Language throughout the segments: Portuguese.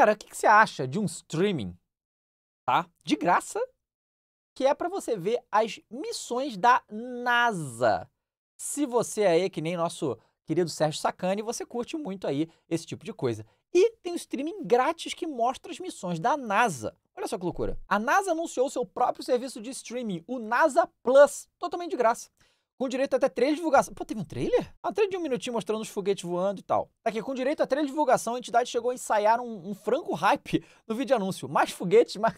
Galera, o que, que, você acha de um streaming, tá? De graça, que é para você ver as missões da NASA. Se você é aí, que nem nosso querido Sérgio Sacani, você curte muito aí esse tipo de coisa. E tem um streaming grátis que mostra as missões da NASA. Olha só que loucura. A NASA anunciou seu próprio serviço de streaming, o NASA Plus, totalmente de graça com direito até três divulgações. Pô, teve um trailer? Ah, um trailer de um minutinho mostrando os foguetes voando e tal. Aqui, com direito a três divulgação, a entidade chegou a ensaiar um, um franco hype no vídeo anúncio. Mais foguetes, mais...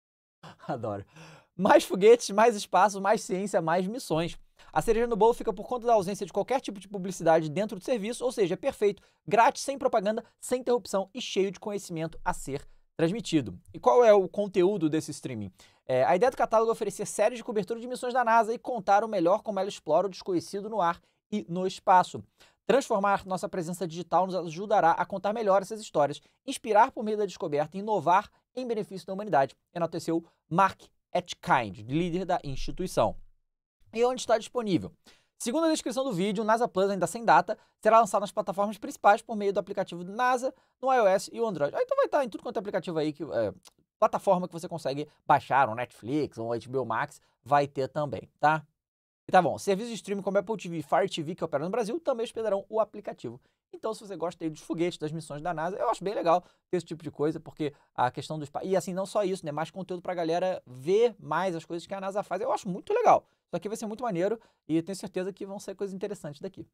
Adoro. Mais foguetes, mais espaço, mais ciência, mais missões. A cereja no bolo fica por conta da ausência de qualquer tipo de publicidade dentro do serviço, ou seja, é perfeito, grátis, sem propaganda, sem interrupção e cheio de conhecimento a ser transmitido. E qual é o conteúdo desse streaming? É, a ideia do catálogo é oferecer séries de cobertura de missões da NASA e contar o melhor como ela explora o desconhecido no ar e no espaço. Transformar nossa presença digital nos ajudará a contar melhor essas histórias, inspirar por meio da descoberta e inovar em benefício da humanidade, enalteceu Mark Etkind, líder da instituição. E onde está disponível? Segundo a descrição do vídeo, o NASA Plus, ainda sem data, será lançado nas plataformas principais por meio do aplicativo NASA, no iOS e o Android. Ah, então vai estar em tudo quanto é aplicativo aí, que, é, plataforma que você consegue baixar, um Netflix, um HBO Max, vai ter também, tá? E tá bom, serviços de streaming como Apple TV e Fire TV que operam no Brasil também hospedarão o aplicativo. Então, se você gosta aí dos foguetes, das missões da NASA, eu acho bem legal ter esse tipo de coisa, porque a questão dos... E assim, não só isso, né? Mais conteúdo pra galera ver mais as coisas que a NASA faz. Eu acho muito legal. Isso aqui vai ser muito maneiro e tenho certeza que vão ser coisas interessantes daqui.